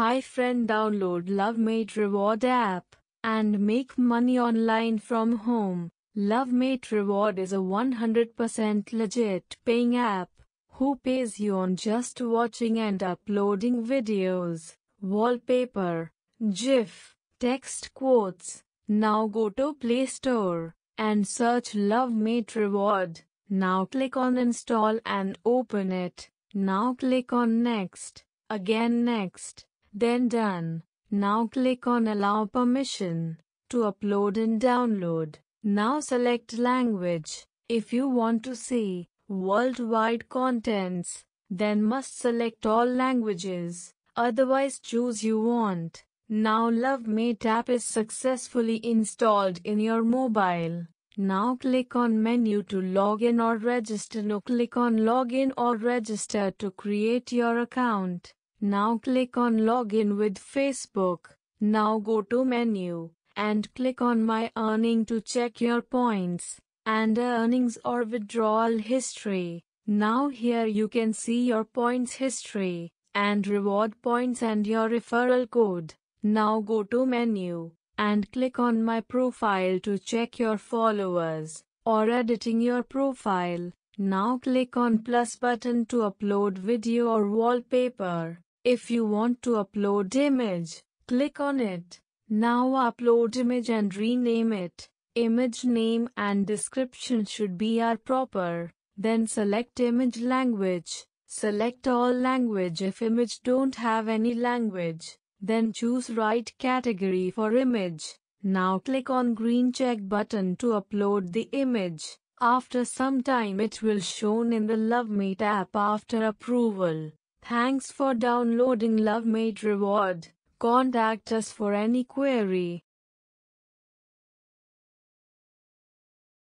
Hi friend download Love Mate Reward app and make money online from home. LoveMate Reward is a 100% legit paying app who pays you on just watching and uploading videos, wallpaper, GIF, text quotes. Now go to Play Store and search LoveMate Reward. Now click on install and open it. Now click on next, again next. Then done. Now click on allow permission to upload and download. Now select language. If you want to see worldwide contents, then must select all languages. Otherwise choose you want. Now Love Mate app is successfully installed in your mobile. Now click on menu to login or register. Now click on login or register to create your account. Now click on login with Facebook. Now go to menu and click on my earning to check your points and earnings or withdrawal history. Now here you can see your points history and reward points and your referral code. Now go to menu and click on my profile to check your followers or editing your profile. Now click on plus button to upload video or wallpaper. If you want to upload image, click on it. Now upload image and rename it. Image name and description should be are proper. Then select image language. Select all language if image don't have any language. Then choose right category for image. Now click on green check button to upload the image. After some time it will shown in the Me app after approval. Thanks for downloading Love Made Reward. Contact us for any query.